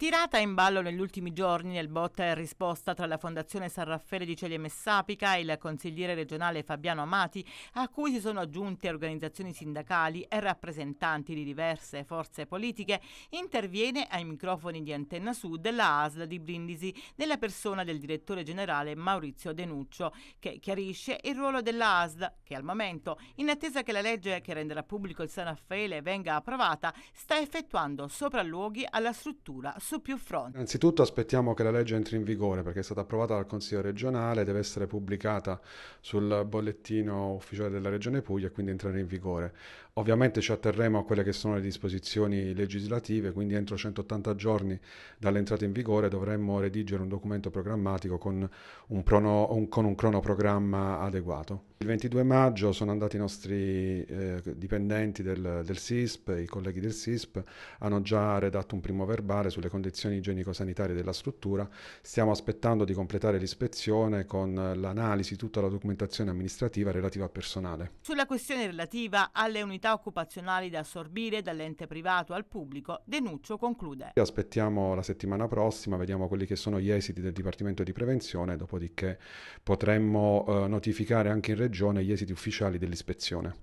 Tirata in ballo negli ultimi giorni nel botta e risposta tra la Fondazione San Raffaele di Celia Messapica e il consigliere regionale Fabiano Amati, a cui si sono aggiunte organizzazioni sindacali e rappresentanti di diverse forze politiche, interviene ai microfoni di Antenna Sud la ASL di Brindisi nella persona del direttore generale Maurizio Denuccio, che chiarisce il ruolo della ASL che al momento, in attesa che la legge che renderà pubblico il San Raffaele venga approvata, sta effettuando sopralluoghi alla struttura su più fronti. Innanzitutto aspettiamo che la legge entri in vigore perché è stata approvata dal Consiglio regionale, deve essere pubblicata sul bollettino ufficiale della Regione Puglia e quindi entrare in vigore. Ovviamente ci atterremo a quelle che sono le disposizioni legislative, quindi entro 180 giorni dall'entrata in vigore dovremmo redigere un documento programmatico con un, prono, un, con un cronoprogramma adeguato. Il 22 maggio sono andati i nostri eh, dipendenti del, del, SISP, i colleghi del SISP hanno già redatto un primo verbale sulle condizioni igienico-sanitarie della struttura, stiamo aspettando di completare l'ispezione con l'analisi di tutta la documentazione amministrativa relativa al personale. Sulla questione relativa alle unità occupazionali da assorbire dall'ente privato al pubblico, Denuccio conclude. Aspettiamo la settimana prossima, vediamo quelli che sono gli esiti del Dipartimento di Prevenzione, dopodiché potremmo eh, notificare anche in regione Regione gli esiti ufficiali dell'ispezione.